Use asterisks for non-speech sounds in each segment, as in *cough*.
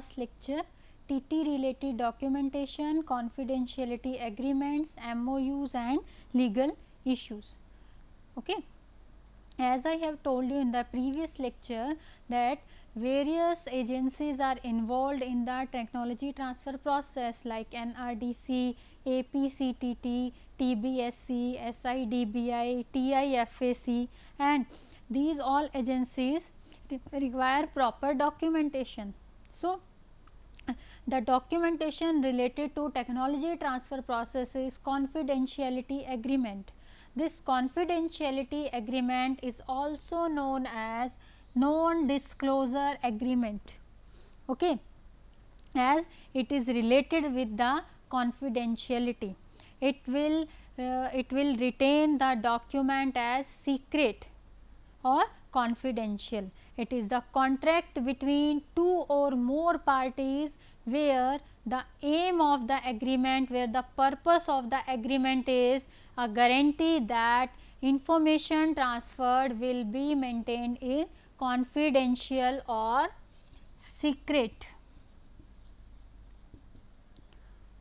last lecture TT related documentation, confidentiality agreements, MOUs and legal issues. Okay. As I have told you in the previous lecture that various agencies are involved in the technology transfer process like NRDC, APCTT, TBSC, SIDBI, TIFAC and these all agencies require proper documentation. So, the documentation related to technology transfer process is confidentiality agreement. This confidentiality agreement is also known as non-disclosure agreement okay, as it is related with the confidentiality. It will, uh, it will retain the document as secret or confidential. It is the contract between two or more parties where the aim of the agreement, where the purpose of the agreement is a guarantee that information transferred will be maintained in confidential or secret.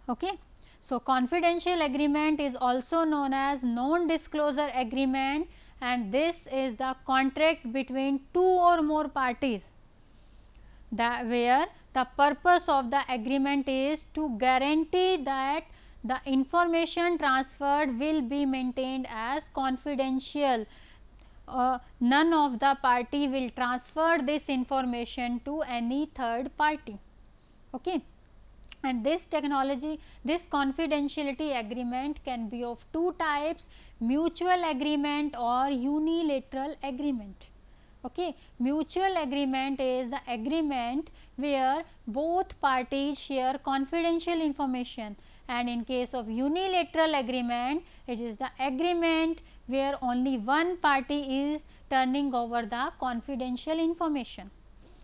Okay. So, confidential agreement is also known as non-disclosure agreement and this is the contract between two or more parties that where the purpose of the agreement is to guarantee that the information transferred will be maintained as confidential. Uh, none of the party will transfer this information to any third party. Okay and this technology, this confidentiality agreement can be of two types mutual agreement or unilateral agreement. Okay. Mutual agreement is the agreement where both parties share confidential information and in case of unilateral agreement, it is the agreement where only one party is turning over the confidential information.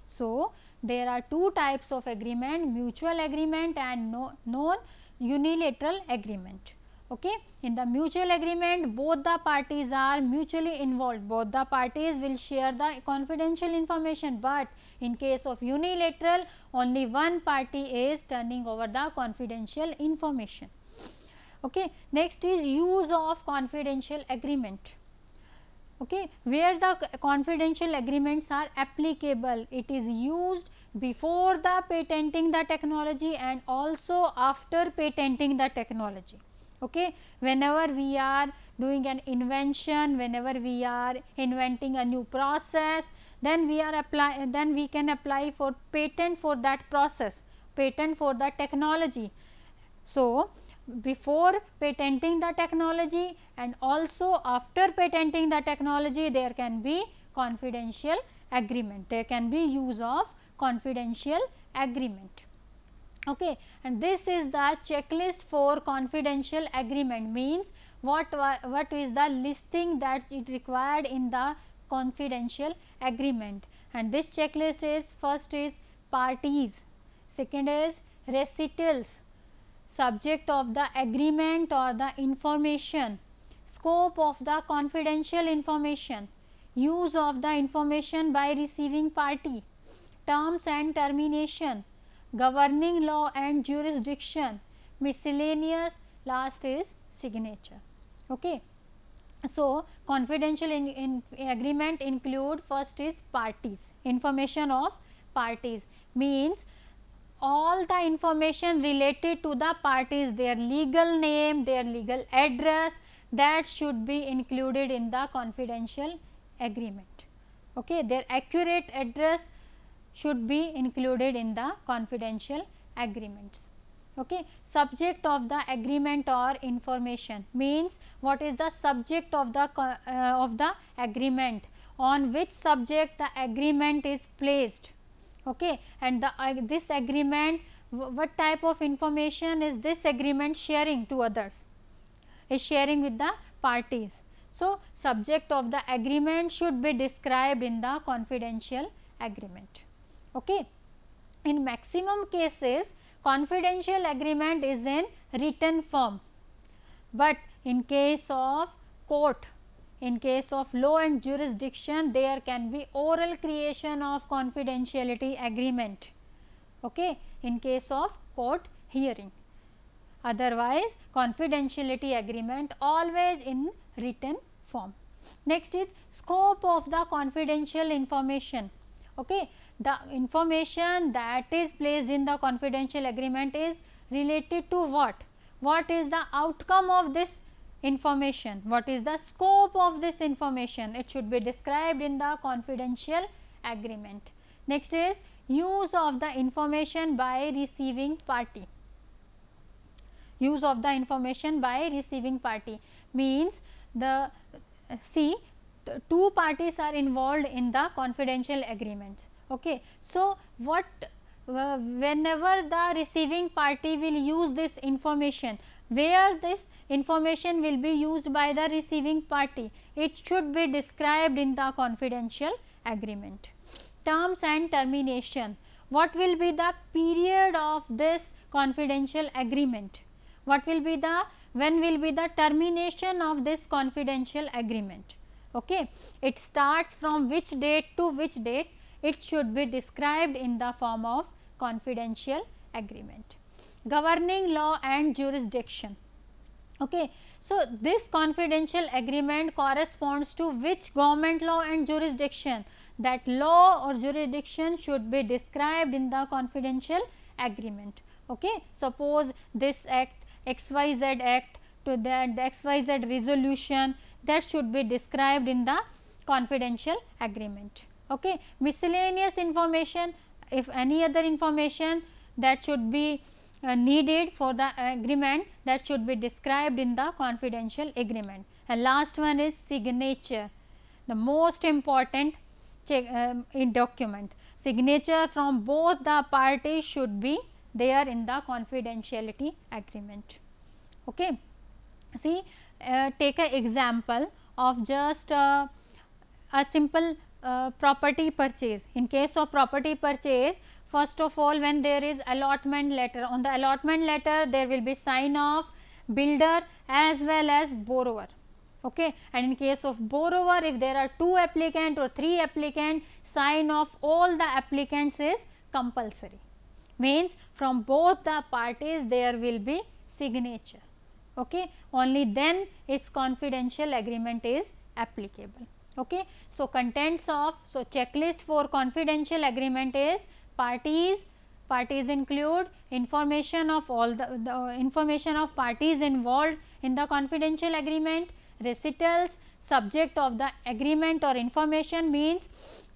So, there are two types of agreement mutual agreement and no, non unilateral agreement okay in the mutual agreement both the parties are mutually involved both the parties will share the confidential information but in case of unilateral only one party is turning over the confidential information okay next is use of confidential agreement okay, where the confidential agreements are applicable. It is used before the patenting the technology and also after patenting the technology. Okay. Whenever we are doing an invention, whenever we are inventing a new process, then we are apply then we can apply for patent for that process, patent for the technology. So, before patenting the technology and also after patenting the technology there can be confidential agreement, there can be use of confidential agreement. Okay. And this is the checklist for confidential agreement means what, what is the listing that it required in the confidential agreement. And this checklist is first is parties, second is recitals, subject of the agreement or the information, scope of the confidential information, use of the information by receiving party, terms and termination, governing law and jurisdiction, miscellaneous, last is signature. Okay. So, confidential in, in agreement include first is parties, information of parties means all the information related to the parties, their legal name, their legal address that should be included in the confidential agreement. Okay. Their accurate address should be included in the confidential agreements. Okay. Subject of the agreement or information means what is the subject of the uh, of the agreement on which subject the agreement is placed okay and the, uh, this agreement what type of information is this agreement sharing to others is sharing with the parties so subject of the agreement should be described in the confidential agreement okay in maximum cases confidential agreement is in written form but in case of court in case of law and jurisdiction, there can be oral creation of confidentiality agreement okay, in case of court hearing. Otherwise, confidentiality agreement always in written form. Next is scope of the confidential information. Okay. The information that is placed in the confidential agreement is related to what? What is the outcome of this information. What is the scope of this information? It should be described in the confidential agreement. Next is use of the information by receiving party. Use of the information by receiving party means the see two parties are involved in the confidential agreement. Okay. So, what uh, whenever the receiving party will use this information where this information will be used by the receiving party. It should be described in the confidential agreement. Terms and termination. What will be the period of this confidential agreement? What will be the, when will be the termination of this confidential agreement? Okay. It starts from which date to which date? It should be described in the form of confidential agreement governing law and jurisdiction. Okay. So, this confidential agreement corresponds to which government law and jurisdiction that law or jurisdiction should be described in the confidential agreement. Okay. Suppose this act XYZ act to that the XYZ resolution that should be described in the confidential agreement. Okay. Miscellaneous information if any other information that should be uh, needed for the agreement that should be described in the confidential agreement. And last one is signature, the most important check, um, in document. Signature from both the parties should be there in the confidentiality agreement. Okay. See, uh, take an example of just uh, a simple uh, property purchase. In case of property purchase, First of all, when there is allotment letter, on the allotment letter there will be sign of builder as well as borrower. Okay. And in case of borrower, if there are two applicant or three applicant, sign of all the applicants is compulsory. Means from both the parties there will be signature. Okay. Only then its confidential agreement is applicable okay so contents of so checklist for confidential agreement is parties parties include information of all the, the, information of parties involved in the confidential agreement recitals subject of the agreement or information means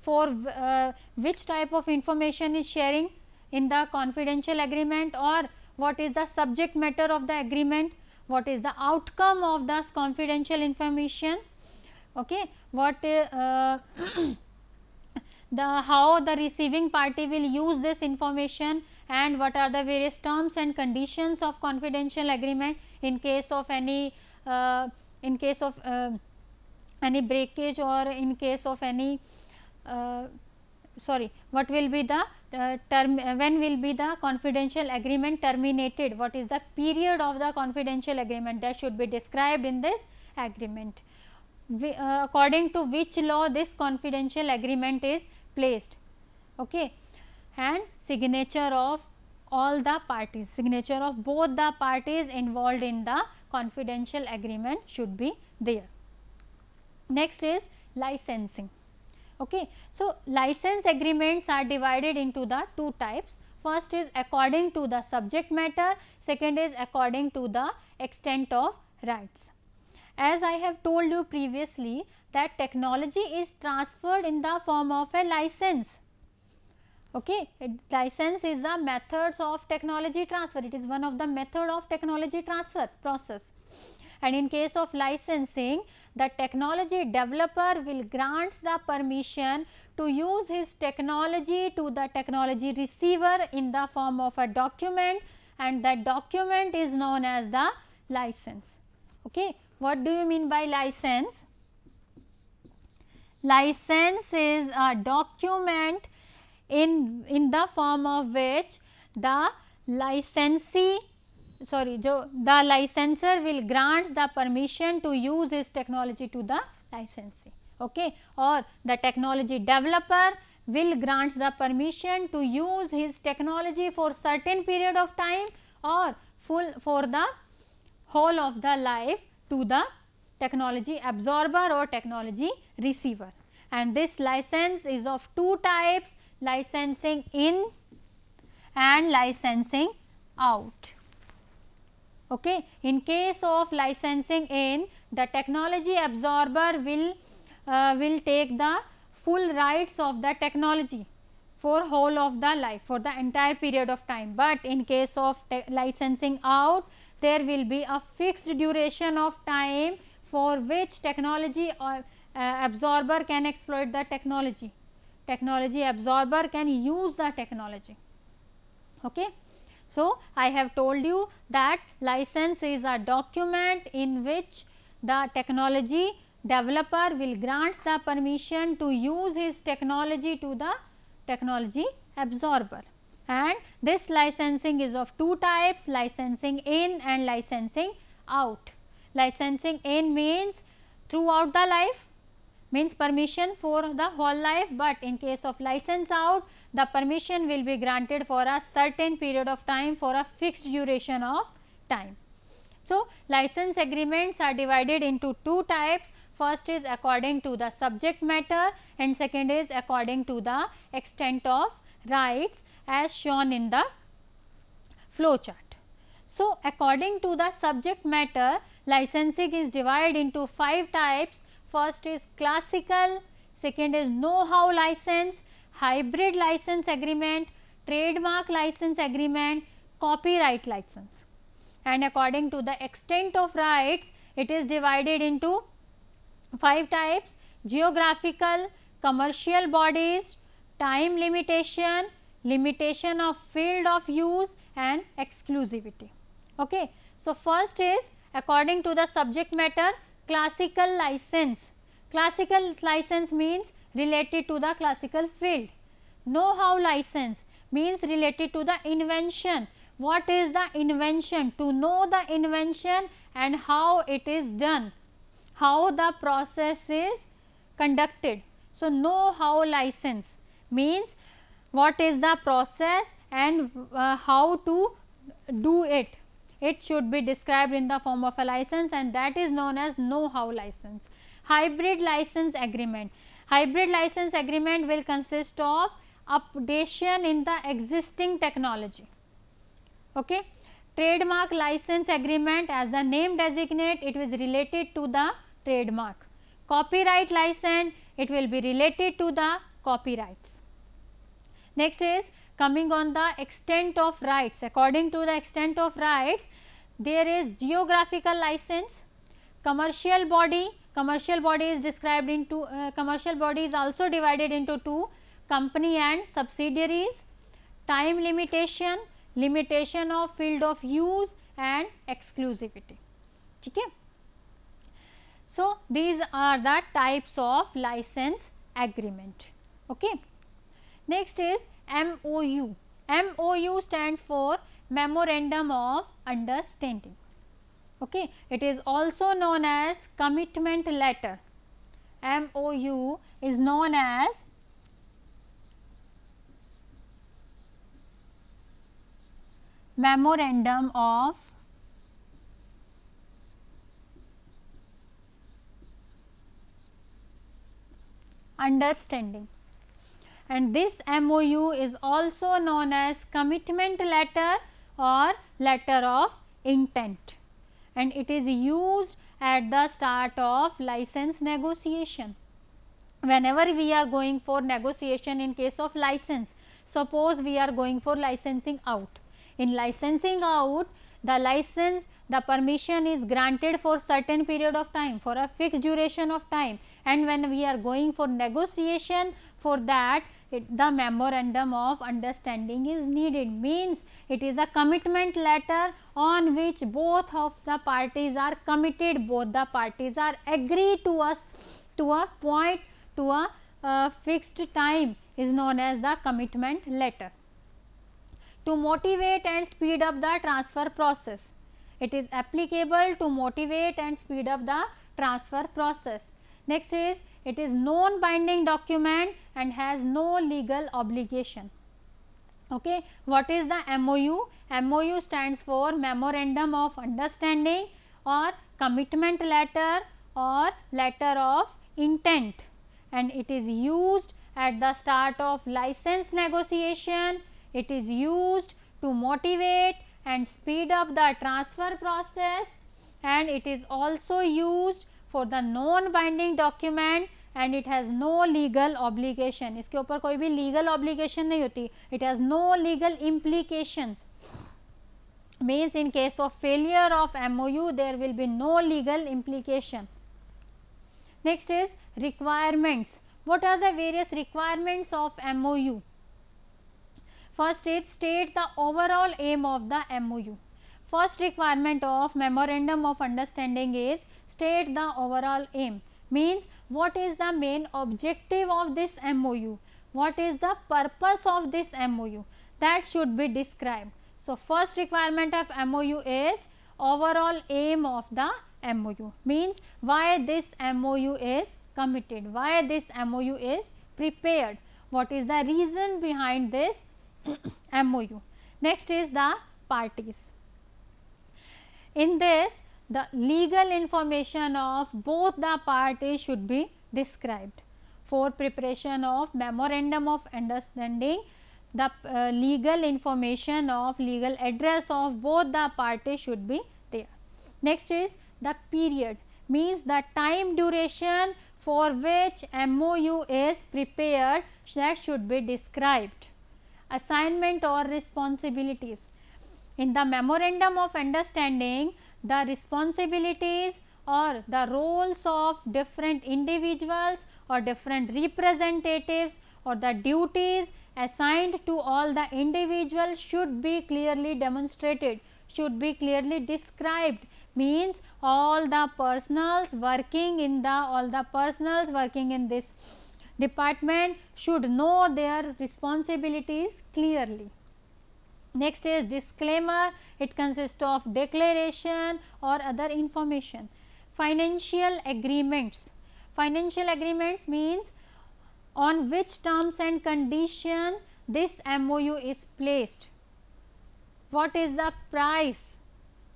for uh, which type of information is sharing in the confidential agreement or what is the subject matter of the agreement what is the outcome of this confidential information okay what uh, *clears throat* the how the receiving party will use this information and what are the various terms and conditions of confidential agreement in case of any uh, in case of uh, any breakage or in case of any uh, sorry what will be the uh, term uh, when will be the confidential agreement terminated what is the period of the confidential agreement that should be described in this agreement uh, according to which law this confidential agreement is placed okay and signature of all the parties signature of both the parties involved in the confidential agreement should be there next is licensing okay so license agreements are divided into the two types first is according to the subject matter second is according to the extent of rights as I have told you previously that technology is transferred in the form of a license. Okay, it, license is a methods of technology transfer. It is one of the method of technology transfer process. And in case of licensing, the technology developer will grants the permission to use his technology to the technology receiver in the form of a document and that document is known as the license. Okay. What do you mean by license? License is a document in, in the form of which the licensee sorry the licensor will grant the permission to use his technology to the licensee okay or the technology developer will grant the permission to use his technology for certain period of time or full for the whole of the life to the technology absorber or technology receiver. And this license is of two types licensing in and licensing out. Okay. In case of licensing in the technology absorber will uh, will take the full rights of the technology for whole of the life for the entire period of time. But in case of licensing out there will be a fixed duration of time for which technology or, uh, uh, absorber can exploit the technology. Technology absorber can use the technology. Okay. So, I have told you that license is a document in which the technology developer will grants the permission to use his technology to the technology absorber and this licensing is of two types licensing in and licensing out. Licensing in means throughout the life means permission for the whole life, but in case of license out the permission will be granted for a certain period of time for a fixed duration of time. So, license agreements are divided into two types first is according to the subject matter and second is according to the extent of rights as shown in the flow chart. So, according to the subject matter licensing is divided into 5 types first is classical, second is know-how license, hybrid license agreement, trademark license agreement, copyright license. And according to the extent of rights, it is divided into 5 types geographical, commercial bodies, time limitation, limitation of field of use and exclusivity. Okay. So, first is according to the subject matter classical license. Classical license means related to the classical field. Know how license means related to the invention. What is the invention? To know the invention and how it is done, how the process is conducted. So, know how license means what is the process and uh, how to do it. It should be described in the form of a license and that is known as know-how license. Hybrid license agreement. Hybrid license agreement will consist of updation in the existing technology. Okay. Trademark license agreement as the name designate it is related to the trademark. Copyright license it will be related to the copyrights. Next is coming on the extent of rights. According to the extent of rights, there is geographical license, commercial body, commercial body is described into, uh, commercial body is also divided into two, company and subsidiaries, time limitation, limitation of field of use and exclusivity. Okay? So, these are the types of license agreement. Okay. Next is MOU. MOU stands for Memorandum of Understanding. Okay. It is also known as commitment letter. MOU is known as memorandum of understanding and this MOU is also known as commitment letter or letter of intent and it is used at the start of license negotiation. Whenever we are going for negotiation in case of license, suppose we are going for licensing out. In licensing out, the license, the permission is granted for certain period of time, for a fixed duration of time and when we are going for negotiation for that, it, the memorandum of understanding is needed means it is a commitment letter on which both of the parties are committed both the parties are agree to us to a point to a uh, fixed time is known as the commitment letter to motivate and speed up the transfer process it is applicable to motivate and speed up the transfer process next is it is non-binding document and has no legal obligation. Okay. What is the MOU? MOU stands for Memorandum of Understanding or Commitment Letter or Letter of Intent and it is used at the start of license negotiation. It is used to motivate and speed up the transfer process and it is also used for the non-binding document and it has no legal obligation इसके ऊपर कोई भी legal obligation नहीं होती it has no legal implications means in case of failure of MOU there will be no legal implication. Next is requirements. What are the various requirements of MOU? First is state the overall aim of the MOU. First requirement of memorandum of understanding is state the overall aim means what is the main objective of this MOU, what is the purpose of this MOU that should be described. So, first requirement of MOU is overall aim of the MOU means why this MOU is committed, why this MOU is prepared, what is the reason behind this MOU. *coughs* Next is the parties. In this the legal information of both the parties should be described. For preparation of memorandum of understanding, the uh, legal information of legal address of both the parties should be there. Next is the period means the time duration for which MOU is prepared that should be described. Assignment or responsibilities. In the memorandum of understanding, the responsibilities or the roles of different individuals or different representatives or the duties assigned to all the individuals should be clearly demonstrated, should be clearly described means all the personals working in the all the personals working in this department should know their responsibilities clearly. Next is disclaimer, it consists of declaration or other information. Financial agreements, financial agreements means on which terms and condition this MOU is placed, what is the price,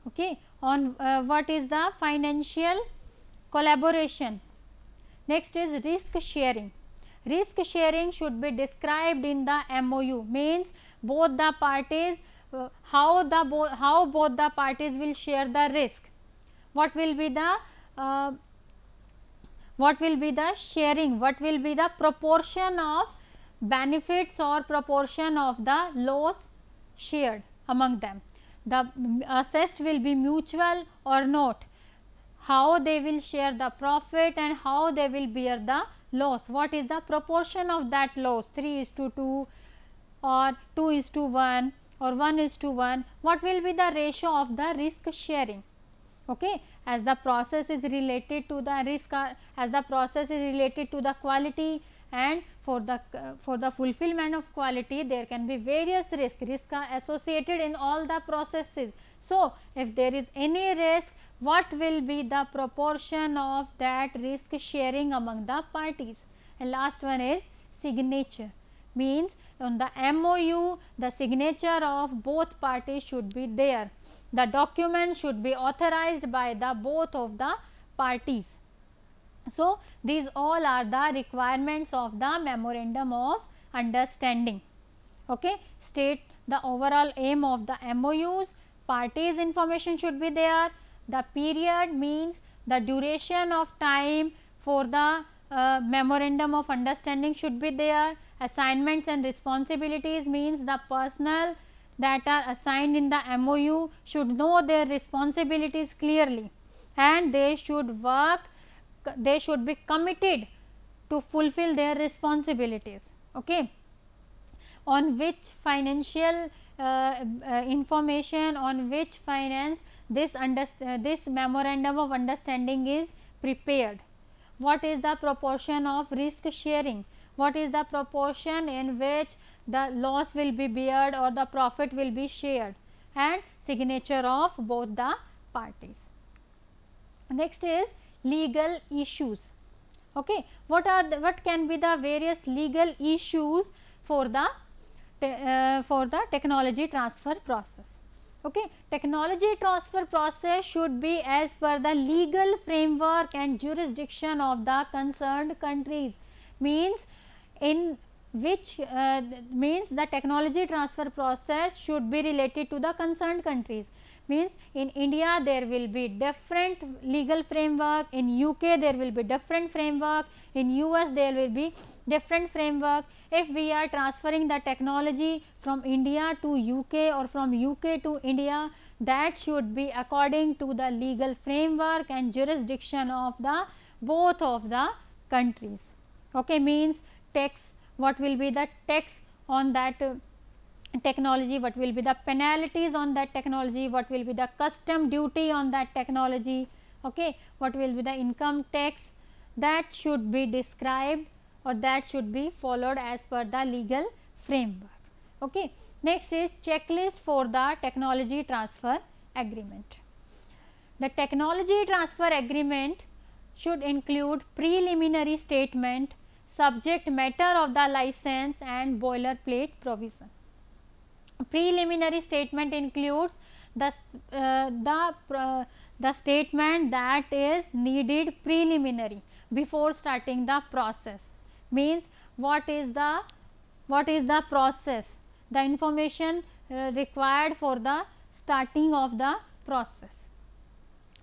okay. on uh, what is the financial collaboration. Next is risk sharing, risk sharing should be described in the MOU means both the parties uh, how the bo how both the parties will share the risk what will be the uh, what will be the sharing what will be the proportion of benefits or proportion of the loss shared among them the assessed will be mutual or not how they will share the profit and how they will bear the loss. What is the proportion of that loss 3 is to 2 or 2 is to 1 or 1 is to 1 what will be the ratio of the risk sharing okay as the process is related to the risk uh, as the process is related to the quality and for the uh, for the fulfillment of quality there can be various risk risk are associated in all the processes so if there is any risk what will be the proportion of that risk sharing among the parties and last one is signature means on the MOU the signature of both parties should be there. The document should be authorized by the both of the parties. So, these all are the requirements of the memorandum of understanding. Okay. State the overall aim of the MOUs, parties information should be there, the period means the duration of time for the uh, memorandum of understanding should be there. Assignments and responsibilities means the personnel that are assigned in the MOU should know their responsibilities clearly and they should work, they should be committed to fulfill their responsibilities. Okay. On which financial uh, uh, information, on which finance this, uh, this memorandum of understanding is prepared. What is the proportion of risk sharing? What is the proportion in which the loss will be beared or the profit will be shared and signature of both the parties. Next is legal issues. Okay. What are the, what can be the various legal issues for the uh, for the technology transfer process? Okay. Technology transfer process should be as per the legal framework and jurisdiction of the concerned countries means in which uh, means the technology transfer process should be related to the concerned countries means in India there will be different legal framework, in UK there will be different framework, in US there will be different framework. If we are transferring the technology from India to UK or from UK to India that should be according to the legal framework and jurisdiction of the both of the countries. Okay, means tax, what will be the tax on that uh, technology, what will be the penalties on that technology, what will be the custom duty on that technology, okay, what will be the income tax that should be described or that should be followed as per the legal framework. Okay. Next is checklist for the technology transfer agreement. The technology transfer agreement should include preliminary statement, subject matter of the license and boilerplate provision preliminary statement includes the, uh, the, uh, the statement that is needed preliminary before starting the process means what is the what is the process the information uh, required for the starting of the process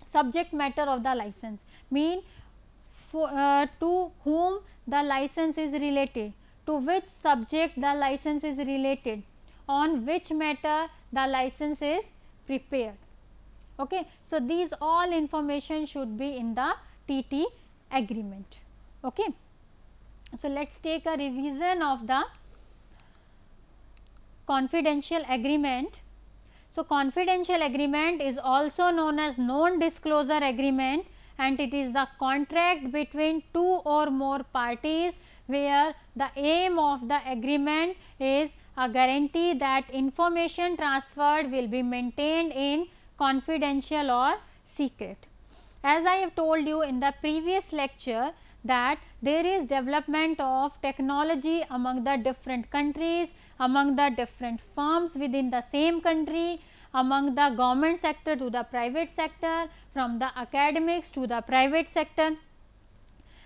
subject matter of the license mean for, uh, to whom the license is related to which subject the license is related on which matter the license is prepared. Okay. So, these all information should be in the TT agreement. Okay. So, let us take a revision of the confidential agreement. So, confidential agreement is also known as non-disclosure agreement and it is the contract between two or more parties where the aim of the agreement is a guarantee that information transferred will be maintained in confidential or secret. As I have told you in the previous lecture that there is development of technology among the different countries, among the different firms within the same country, among the government sector to the private sector, from the academics to the private sector.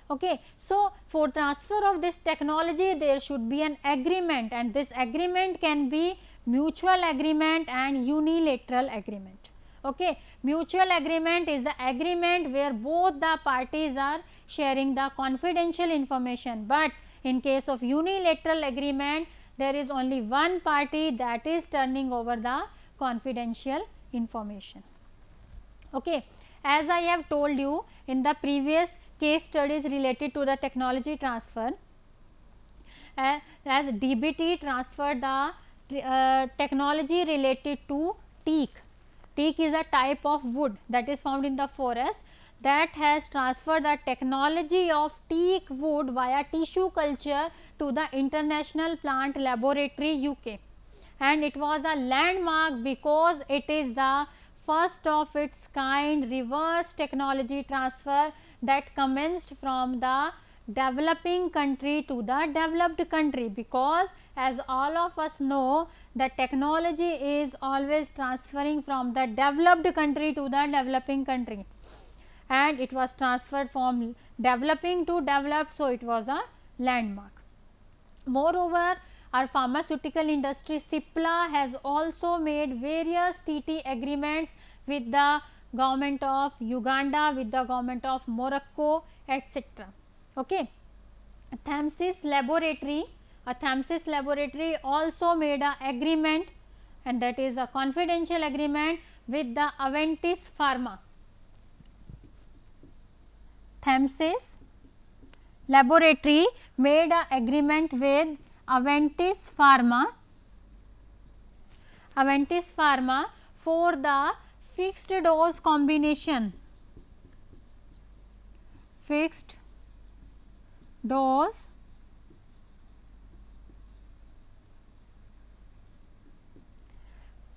Okay. So, for transfer of this technology there should be an agreement and this agreement can be mutual agreement and unilateral agreement. Okay. Mutual agreement is the agreement where both the parties are sharing the confidential information, but in case of unilateral agreement there is only one party that is turning over the confidential information. Okay. As I have told you in the previous case studies related to the technology transfer uh, as DBT transferred the uh, technology related to teak. Teak is a type of wood that is found in the forest that has transferred the technology of teak wood via tissue culture to the International Plant Laboratory UK and it was a landmark because it is the first of its kind reverse technology transfer that commenced from the developing country to the developed country because as all of us know the technology is always transferring from the developed country to the developing country and it was transferred from developing to developed. So, it was a landmark. Moreover, our pharmaceutical industry Cipla has also made various TT agreements with the government of Uganda with the government of Morocco etc. Okay. Thamsis laboratory, a Thamsis laboratory also made a agreement and that is a confidential agreement with the Aventis Pharma. Thamsis laboratory made a agreement with Aventis Pharma, Aventis Pharma for the fixed dose combination fixed dose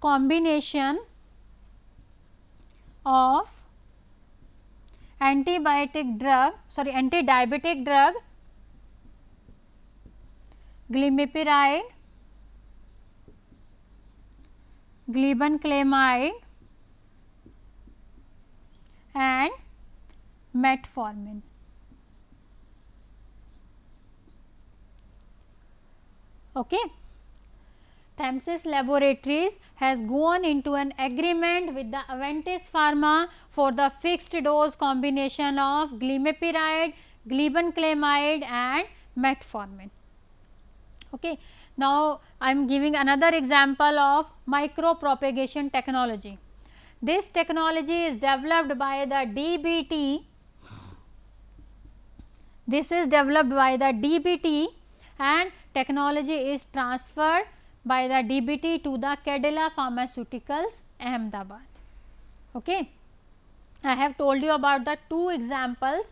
combination of antibiotic drug sorry anti-diabetic drug glimepiride glibenclamide and metformin. Okay. Thamsis Laboratories has gone into an agreement with the Aventis Pharma for the fixed dose combination of glimepiride, glibenclamide and metformin. Okay. Now, I am giving another example of micropropagation technology. This technology is developed by the DBT. This is developed by the DBT and technology is transferred by the DBT to the Cadilla Pharmaceuticals Ahmedabad. Okay. I have told you about the two examples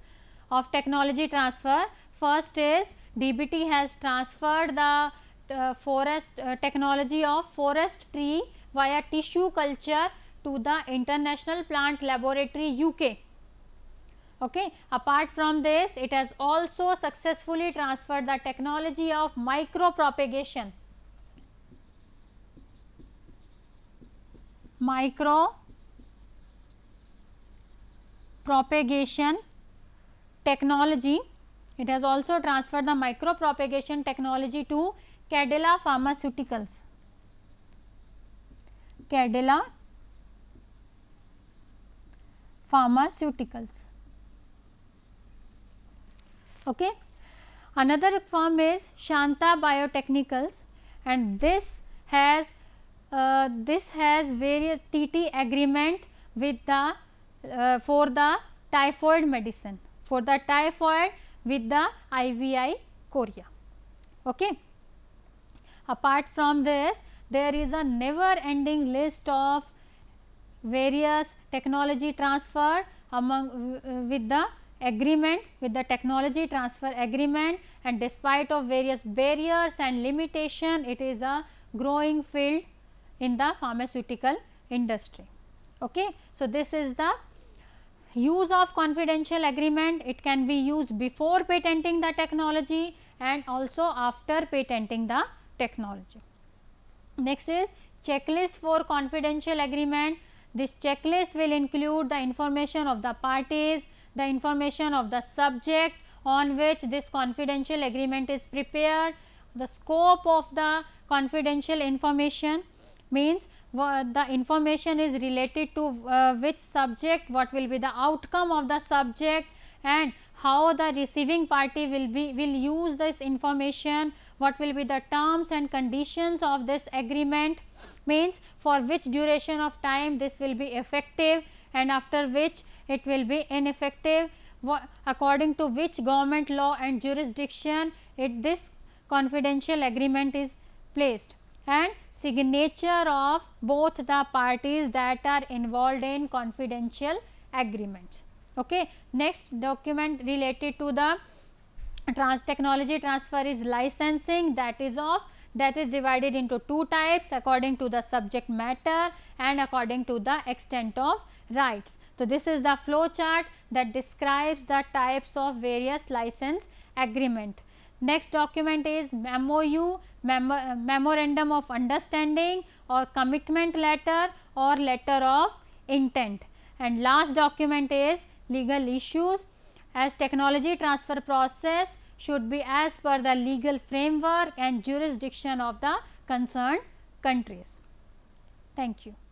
of technology transfer. First is DBT has transferred the uh, forest uh, technology of forest tree via tissue culture to the International Plant Laboratory UK. Okay. Apart from this, it has also successfully transferred the technology of micropropagation. Micro propagation technology. It has also transferred the micropropagation technology to Cadilla Pharmaceuticals. Cadilla pharmaceuticals. Okay. Another firm is Shanta Biotechnicals and this has uh, this has various TT agreement with the uh, for the typhoid medicine for the typhoid with the IVI Korea. Okay. Apart from this there is a never ending list of various technology transfer among uh, with the agreement with the technology transfer agreement and despite of various barriers and limitation it is a growing field in the pharmaceutical industry. Okay. So, this is the use of confidential agreement it can be used before patenting the technology and also after patenting the technology. Next is checklist for confidential agreement this checklist will include the information of the parties, the information of the subject on which this confidential agreement is prepared, the scope of the confidential information means the information is related to uh, which subject, what will be the outcome of the subject and how the receiving party will be will use this information, what will be the terms and conditions of this agreement means for which duration of time this will be effective and after which it will be ineffective according to which government law and jurisdiction it this confidential agreement is placed and signature of both the parties that are involved in confidential agreements. Okay. Next document related to the trans technology transfer is licensing that is of that is divided into two types according to the subject matter and according to the extent of rights. So, this is the flow chart that describes the types of various license agreement. Next document is MOU, Memo uh, Memorandum of Understanding or Commitment Letter or Letter of Intent. And last document is legal issues as technology transfer process should be as per the legal framework and jurisdiction of the concerned countries. Thank you.